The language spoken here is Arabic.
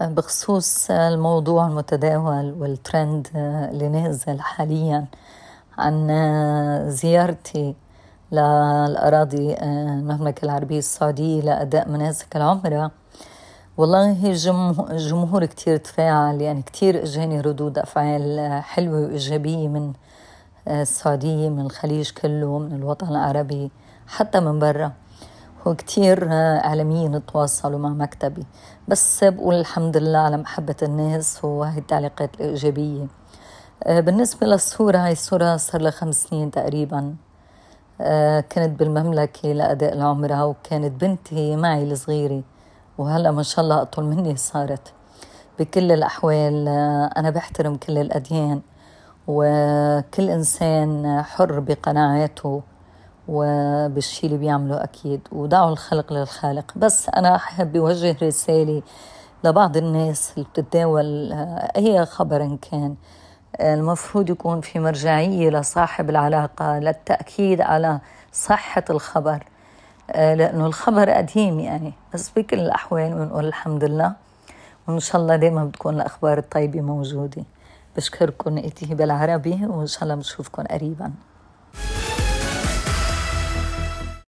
بخصوص الموضوع المتداول والترند اللي نازل حاليا عن زيارتي للأراضي آه، المملكة العربية السعودية لأداء مناسك العمرة والله جمهور كتير تفاعل يعني كتير اجاني ردود أفعال حلوة وإيجابية من آه، السعودية من الخليج كله من الوطن العربي حتى من برا وكتير آه، إعلاميين تواصلوا مع مكتبي بس بقول الحمد لله على محبة الناس وهي التعليقات الإيجابية آه، بالنسبة للصورة هاي الصورة صار لها خمس سنين تقريبا آه، كنت بالمملكة لأداء العمرة وكانت بنتي معي الصغيرة وهلأ ما شاء الله أطول مني صارت بكل الأحوال أنا بحترم كل الأديان وكل إنسان حر بقناعاته وبالشي اللي بيعمله أكيد ودعوا الخلق للخالق بس أنا أحب أوجه رسالة لبعض الناس اللي بتتداول آه، أي خبر كان المفروض يكون في مرجعية لصاحب العلاقة للتأكيد على صحة الخبر آه، لأنه الخبر قديم يعني بس بكل الأحوال بنقول الحمد لله وإن شاء الله دايما بتكون الأخبار الطيبة موجودة بشكركم إتي بالعربي وإن شاء الله بنشوفكم قريباً